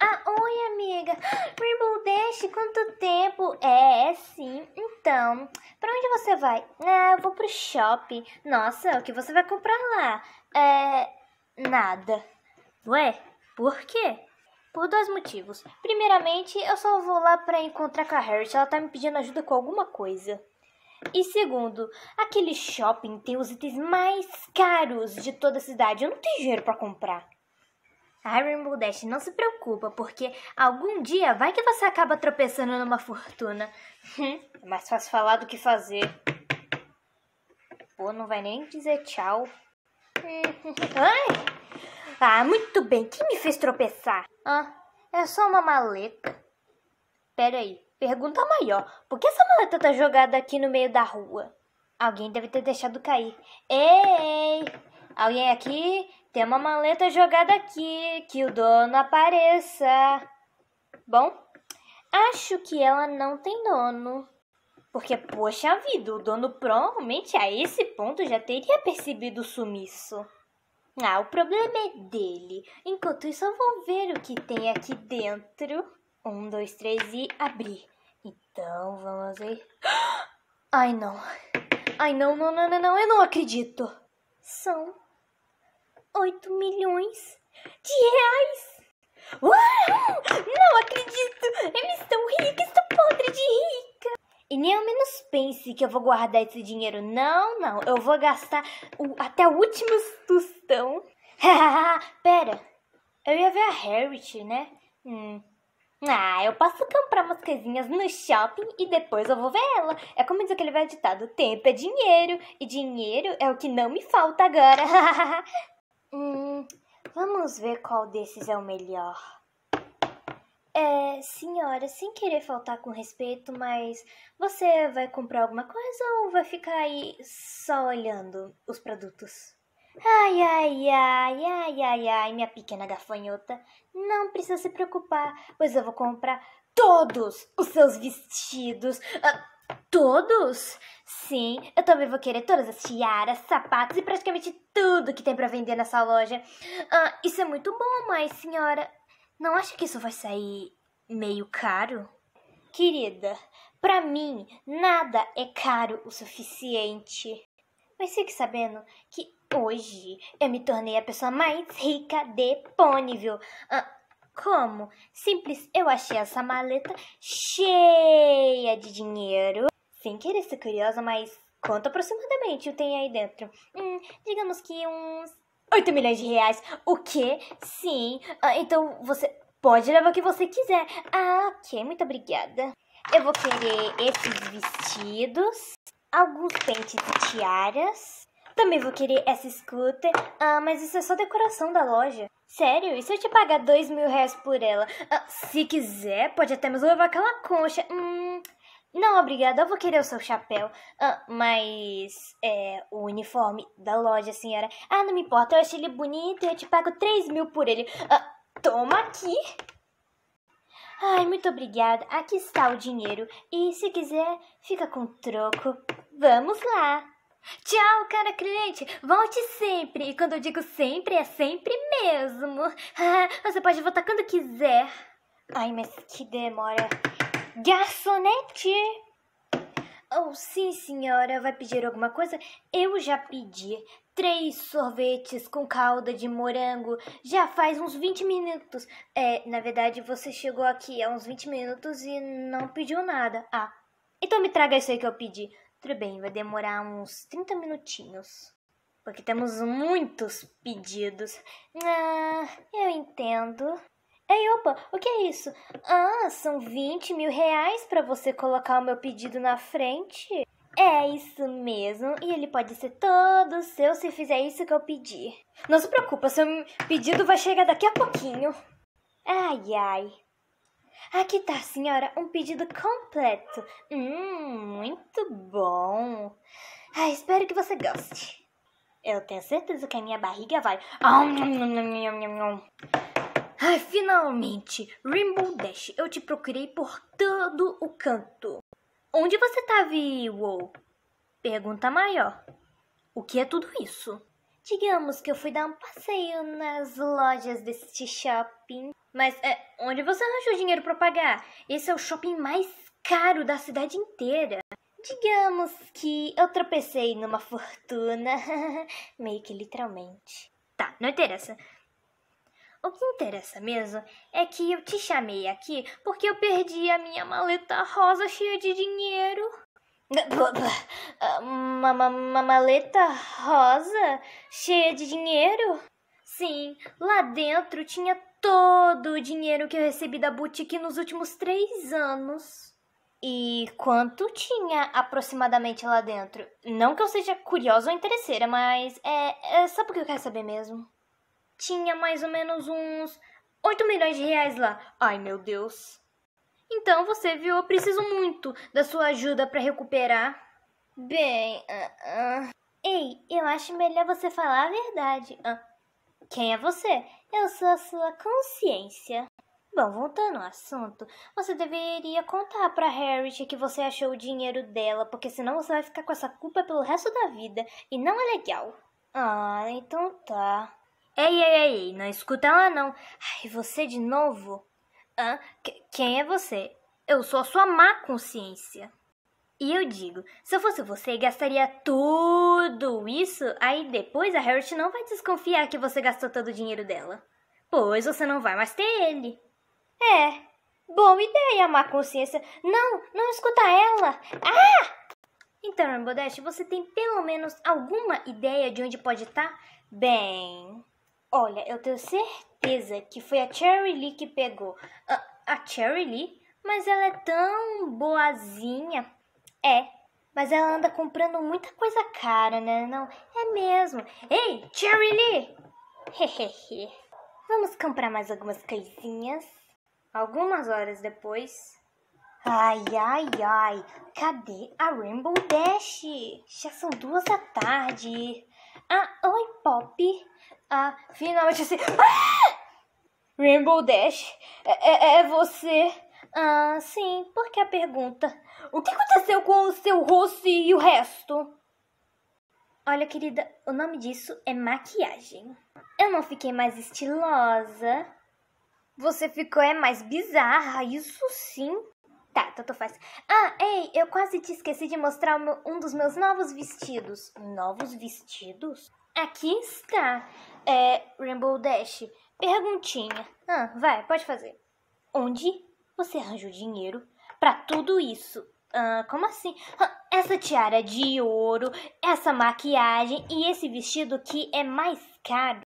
Ah, oi, amiga. Rainbow Dash, quanto tempo? É, é, sim. Então, pra onde você vai? Ah, eu vou pro shopping. Nossa, o que você vai comprar lá? É. Nada. Ué, por quê? Por dois motivos. Primeiramente, eu só vou lá pra encontrar com a Harris. Ela tá me pedindo ajuda com alguma coisa. E segundo, aquele shopping tem os itens mais caros de toda a cidade. Eu não tenho dinheiro para comprar. A Rainbow Dash não se preocupa, porque algum dia vai que você acaba tropeçando numa fortuna. Hum, é mais fácil falar do que fazer. Pô, não vai nem dizer tchau. Hum, ai! Ah, muito bem. Quem me fez tropeçar? Ah, é só uma maleta. Pera aí. Pergunta maior. Por que essa maleta tá jogada aqui no meio da rua? Alguém deve ter deixado cair. Ei! Alguém aqui? Tem uma maleta jogada aqui. Que o dono apareça. Bom, acho que ela não tem dono. Porque, poxa vida, o dono provavelmente a esse ponto já teria percebido o sumiço. Ah, o problema é dele. Enquanto isso, eu vou ver o que tem aqui dentro. Um, dois, três e abrir. Então, vamos ver. Ai, não. Ai, não, não, não, não, não, eu não acredito. São 8 milhões de reais. Uau! Não acredito! Eles estão ricos, estou podre de rica! E nem ao menos pense que eu vou guardar esse dinheiro. Não, não. Eu vou gastar o, até o último tostão. Pera. Eu ia ver a Harriet, né? Hum. Ah, eu posso comprar umas coisinhas no shopping e depois eu vou ver ela. É como diz aquele velho ditado: tempo é dinheiro e dinheiro é o que não me falta agora. Hum, vamos ver qual desses é o melhor. É, senhora, sem querer faltar com respeito, mas você vai comprar alguma coisa ou vai ficar aí só olhando os produtos? Ai, ai, ai, ai, ai, ai, minha pequena gafanhota, não precisa se preocupar, pois eu vou comprar todos os seus vestidos. Ah, Todos? Sim, eu também vou querer todas as tiaras, sapatos e praticamente tudo que tem para vender nessa loja. Ah, isso é muito bom, mas senhora, não acha que isso vai sair meio caro? Querida, para mim nada é caro o suficiente. Mas fique sabendo que hoje eu me tornei a pessoa mais rica de Ponyville. Ah, como? Simples, eu achei essa maleta cheia de dinheiro. Sem querer ser curiosa, mas quanto aproximadamente eu tenho aí dentro? Hum, digamos que uns 8 milhões de reais. O quê? Sim. Ah, então você pode levar o que você quiser. Ah, ok, muito obrigada. Eu vou querer esses vestidos, alguns pentes e tiaras. Também vou querer essa scooter. Ah, mas isso é só decoração da loja. Sério? E se eu te pagar dois mil reais por ela? Ah, se quiser, pode até me levar aquela concha. Hum, não, obrigada, eu vou querer o seu chapéu. Ah, mas. É. O uniforme da loja, senhora. Ah, não me importa, eu achei ele bonito e eu te pago 3 mil por ele. Ah, toma aqui! Ai, muito obrigada. Aqui está o dinheiro. E se quiser, fica com troco. Vamos lá! Tchau, cara cliente! Volte sempre! E quando eu digo sempre, é sempre mesmo! Você pode voltar quando quiser! Ai, mas que demora! Garçonete! Oh, sim, senhora, vai pedir alguma coisa? Eu já pedi três sorvetes com calda de morango já faz uns 20 minutos. É, na verdade, você chegou aqui há uns 20 minutos e não pediu nada. Ah, então me traga isso aí que eu pedi. Tudo bem, vai demorar uns 30 minutinhos. Porque temos muitos pedidos. Ah, eu entendo. Ei, opa, o que é isso? Ah, são 20 mil reais para você colocar o meu pedido na frente? É isso mesmo, e ele pode ser todo seu se fizer isso que eu pedi. Não se preocupa, seu pedido vai chegar daqui a pouquinho. Ai, ai. Aqui tá, senhora, um pedido completo. Hum, muito muito bom. Ai, espero que você goste. Eu tenho certeza que a minha barriga vai. Ai, finalmente! Rainbow Dash, eu te procurei por todo o canto. Onde você está, tá, Pergunta maior. O que é tudo isso? Digamos que eu fui dar um passeio nas lojas deste shopping. Mas é, onde você arranjou dinheiro para pagar? Esse é o shopping mais caro da cidade inteira. Digamos que eu tropecei numa fortuna, meio que literalmente. Tá, não interessa. O que interessa mesmo é que eu te chamei aqui porque eu perdi a minha maleta rosa cheia de dinheiro. Né, ah, uma, uma, uma maleta rosa cheia de dinheiro? Sim, lá dentro tinha todo o dinheiro que eu recebi da boutique nos últimos três anos. E quanto tinha aproximadamente lá dentro? Não que eu seja curiosa ou interesseira, mas é, é sabe o que eu quero saber mesmo? Tinha mais ou menos uns 8 milhões de reais lá. Ai meu Deus. Então você viu, eu preciso muito da sua ajuda para recuperar. Bem, uh, uh. ei, eu acho melhor você falar a verdade. Uh. Quem é você? Eu sou a sua consciência. Bom, voltando ao assunto, você deveria contar para Harriet que você achou o dinheiro dela, porque senão você vai ficar com essa culpa pelo resto da vida e não é legal. Ah, então tá. Ei, ei, ei, não escuta ela não. Ai, você de novo? Hã? Qu quem é você? Eu sou a sua má consciência. E eu digo, se eu fosse você, gastaria tudo isso, aí depois a Harriet não vai desconfiar que você gastou todo o dinheiro dela. Pois você não vai mais ter ele. É, boa ideia, má consciência. Não, não escuta ela. Ah! Então, Ambodeste, você tem pelo menos alguma ideia de onde pode estar? Bem, olha, eu tenho certeza que foi a Cherry Lee que pegou. A, a Cherry Lee? Mas ela é tão boazinha. É, mas ela anda comprando muita coisa cara, né? Não, é mesmo. Ei, Cherry Lee! Hehehe. Vamos comprar mais algumas coisinhas. Algumas horas depois. Ai, ai, ai, cadê a Rainbow Dash? Já são duas da tarde. Ah, oi, Pop. Ah, finalmente você. Ah! Rainbow Dash, é, é, é você? Ah, sim, por que a pergunta? O que aconteceu com o seu rosto e o resto? Olha, querida, o nome disso é maquiagem. Eu não fiquei mais estilosa, você ficou é mais bizarra, isso sim. Tá, tanto faz. Ah, ei, eu quase te esqueci de mostrar um dos meus novos vestidos. Novos vestidos? Aqui está. É, Rainbow Dash, perguntinha. Ah, vai, pode fazer. Onde você arranjou dinheiro para tudo isso? Ah, como assim? Ah, essa tiara de ouro, essa maquiagem e esse vestido que é mais caro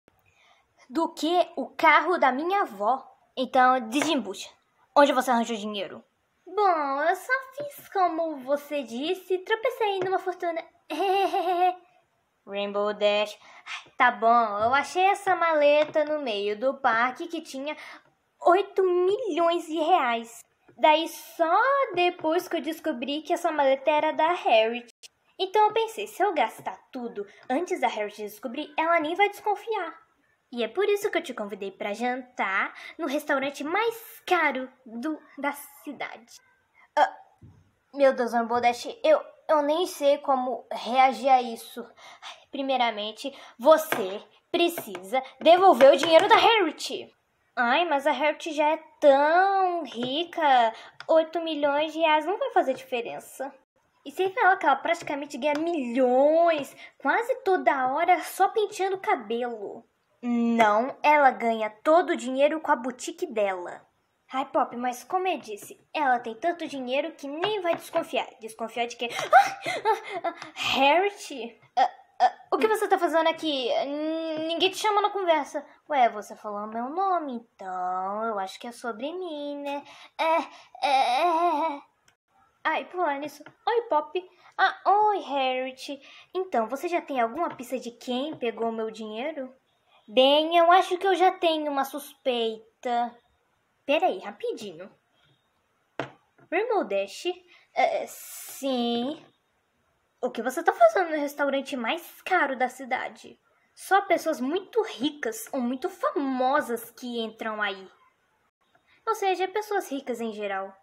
do que o carro da minha avó. Então, desembucha. Onde você arranjou dinheiro? Bom, eu só fiz como você disse, tropecei numa fortuna. Rainbow Dash. Tá bom, eu achei essa maleta no meio do parque que tinha 8 milhões de reais. Daí só depois que eu descobri que essa maleta era da Harriet. Então eu pensei, se eu gastar tudo antes da Harriet descobrir, ela nem vai desconfiar. E é por isso que eu te convidei para jantar no restaurante mais caro do, da cidade. Ah, meu Deus, Ambodeste, eu, eu nem sei como reagir a isso. Primeiramente, você precisa devolver o dinheiro da Harriet. Ai, mas a Harriet já é tão rica. 8 milhões de reais não vai fazer diferença. E sem falar que ela praticamente ganha milhões, quase toda hora só penteando o cabelo. Não, ela ganha todo o dinheiro com a boutique dela. Ai, Pop, mas como eu disse, ela tem tanto dinheiro que nem vai desconfiar. Desconfiar de quê? Ah, ah, ah, Harriet? Ah, ah, o que você tá fazendo aqui? Ninguém te chama na conversa. Ué, você falou meu nome, então eu acho que é sobre mim, né? É, é, é. é. Ai, por isso. nisso. Oi, Pop. Ah, oi, Harriet. Então, você já tem alguma pista de quem pegou meu dinheiro? Bem, eu acho que eu já tenho uma suspeita. Peraí, rapidinho. Rainbow Dash? É, é, sim. O que você tá fazendo no restaurante mais caro da cidade? Só pessoas muito ricas ou muito famosas que entram aí. Ou seja, pessoas ricas em geral.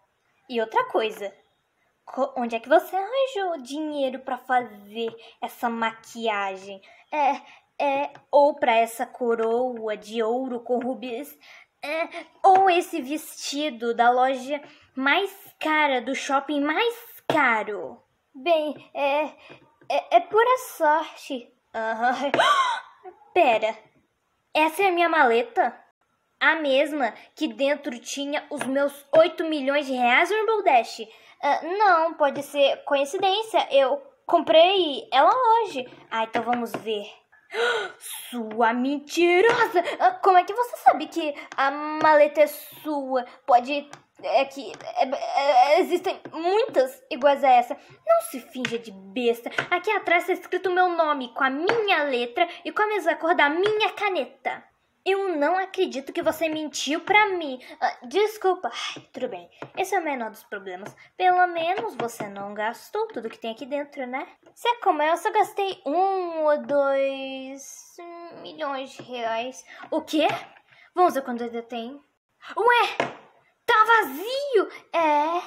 E outra coisa, onde é que você arranjou dinheiro para fazer essa maquiagem? É, é, ou para essa coroa de ouro com rubis, é, ou esse vestido da loja mais cara, do shopping mais caro. Bem, é, é, é pura sorte. Uhum. Pera, essa é a minha maleta? A mesma que dentro tinha os meus 8 milhões de reais, Rainbow Dash? Uh, ah, não, pode ser coincidência. Eu comprei ela hoje. Ah, então vamos ver. Sua mentirosa! Ah, como é que você sabe que a maleta é sua? Pode. É que. É, é, é existem muitas iguais a essa. Não se finja de besta. Aqui atrás está escrito o meu nome com a minha letra e com a mesma cor da minha caneta. Eu não acredito que você mentiu pra mim. Uh, desculpa. Ai, tudo bem. Esse é o menor dos problemas. Pelo menos você não gastou tudo que tem aqui dentro, né? Se é como eu, só gastei um ou dois milhões de reais. O quê? Vamos ver quantos ainda tem. Ué! Tá vazio! É.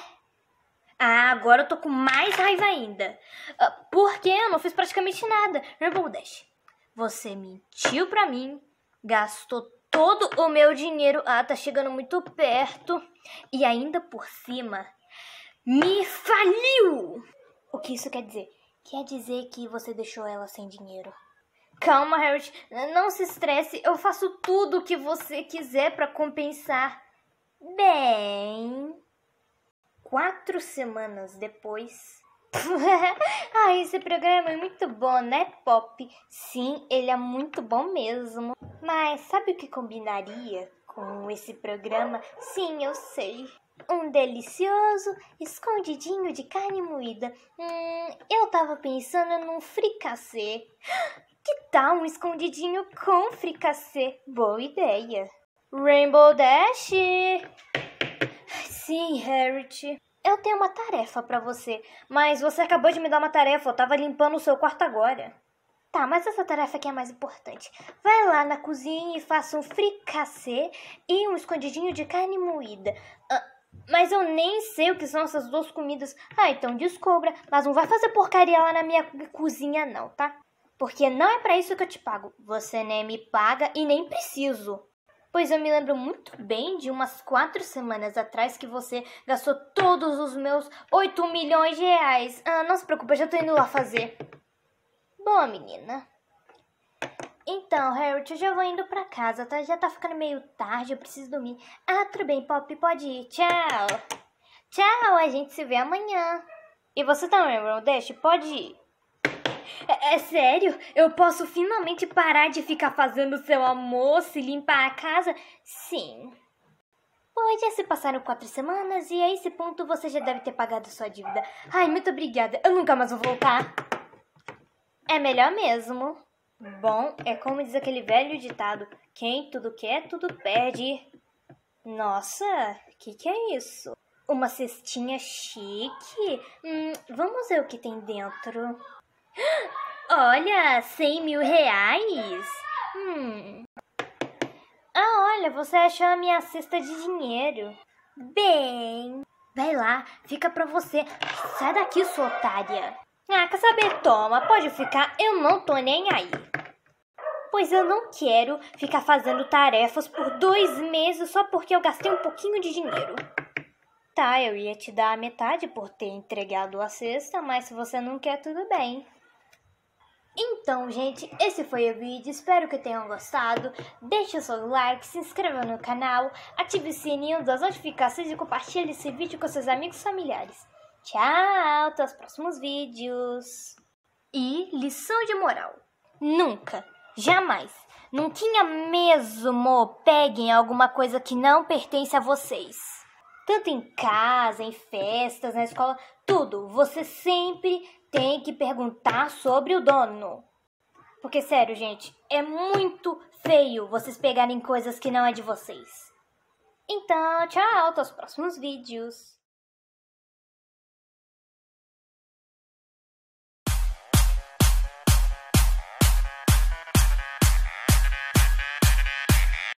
Ah, agora eu tô com mais raiva ainda. Uh, porque eu não fiz praticamente nada. Rainbow é Dash, você mentiu pra mim gastou todo o meu dinheiro. Ah, tá chegando muito perto. E ainda por cima, me faliu! O que isso quer dizer? Quer dizer que você deixou ela sem dinheiro. Calma, Harriet, não se estresse, eu faço tudo o que você quiser para compensar. Bem, quatro semanas depois, ah, esse programa é muito bom, né, Pop? Sim, ele é muito bom mesmo. Mas sabe o que combinaria com esse programa? Sim, eu sei. Um delicioso escondidinho de carne moída. Hum, eu tava pensando num fricassê. Que tal um escondidinho com fricassê? Boa ideia. Rainbow Dash! Sim, Harriet. Eu tenho uma tarefa para você, mas você acabou de me dar uma tarefa, eu tava limpando o seu quarto agora. Tá, mas essa tarefa aqui é mais importante. Vai lá na cozinha e faça um fricassê e um escondidinho de carne moída. Ah, mas eu nem sei o que são essas duas comidas. Ah, então descubra, mas não vai fazer porcaria lá na minha cozinha não, tá? Porque não é para isso que eu te pago. Você nem me paga e nem preciso. Pois eu me lembro muito bem de umas quatro semanas atrás que você gastou todos os meus 8 milhões de reais. Ah, não se preocupa, já tô indo lá fazer. Boa, menina. Então, Harriet, eu já vou indo pra casa, tá? Já tá ficando meio tarde, eu preciso dormir. Ah, tudo bem, Pop, pode ir. Tchau. Tchau, a gente se vê amanhã. E você também, Dash, pode ir. É, é, sério? Eu posso finalmente parar de ficar fazendo seu almoço e limpar a casa? Sim. Pois já se passaram quatro semanas e a esse ponto você já deve ter pagado sua dívida. Ai, muito obrigada. Eu nunca mais vou voltar. É melhor mesmo. Bom, é como diz aquele velho ditado: quem tudo quer, tudo perde. Nossa, que que é isso? Uma cestinha chique? Hum, vamos ver o que tem dentro. Olha, 100 mil reais? Hum. Ah, olha, você achou a minha cesta de dinheiro. Bem. Vai lá, fica pra você. Sai daqui, sua otária. Ah, quer saber? Toma, pode ficar, eu não tô nem aí. Pois eu não quero ficar fazendo tarefas por dois meses só porque eu gastei um pouquinho de dinheiro. Tá, eu ia te dar a metade por ter entregado a cesta, mas se você não quer, tudo bem. Então, gente, esse foi o vídeo. Espero que tenham gostado. Deixe o seu like, se inscreva no canal, ative o sininho das notificações e compartilhe esse vídeo com seus amigos e familiares. Tchau, até os próximos vídeos. E lição de moral. Nunca, jamais, nunca mesmo peguem alguma coisa que não pertence a vocês. Tanto em casa, em festas, na escola, tudo. Você sempre tem que perguntar sobre o dono. Porque, sério, gente, é muito feio vocês pegarem coisas que não é de vocês. Então, tchau, até os próximos vídeos.